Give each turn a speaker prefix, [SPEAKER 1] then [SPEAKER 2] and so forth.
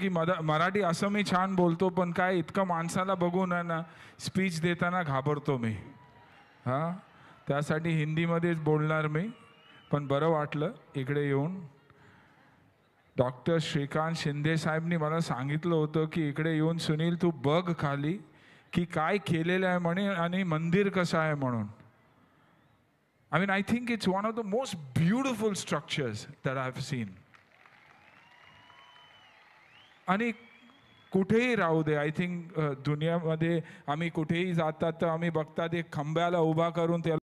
[SPEAKER 1] की मराठी असं मी छान बोलतो पण काय इतकं माणसाला बघून आहे ना स्पीच देताना घाबरतो मी हां त्यासाठी हिंदीमध्येच बोलणार मी पण बरं वाटलं इकडे येऊन डॉक्टर श्रीकांत शिंदे साहेबनी मला सांगितलं होतं की इकडे येऊन सुनील तू बघ खाली की काय केलेलं आहे म्हणे आणि मंदिर कसं आहे म्हणून I mean I think it's one of the most beautiful structures that I have seen आणि कुठेही राहू दे आय थिंक दुनियामध्ये आम्ही कुठेही जातात तर आम्ही बघतात एक खांब्याला उभा करून त्याला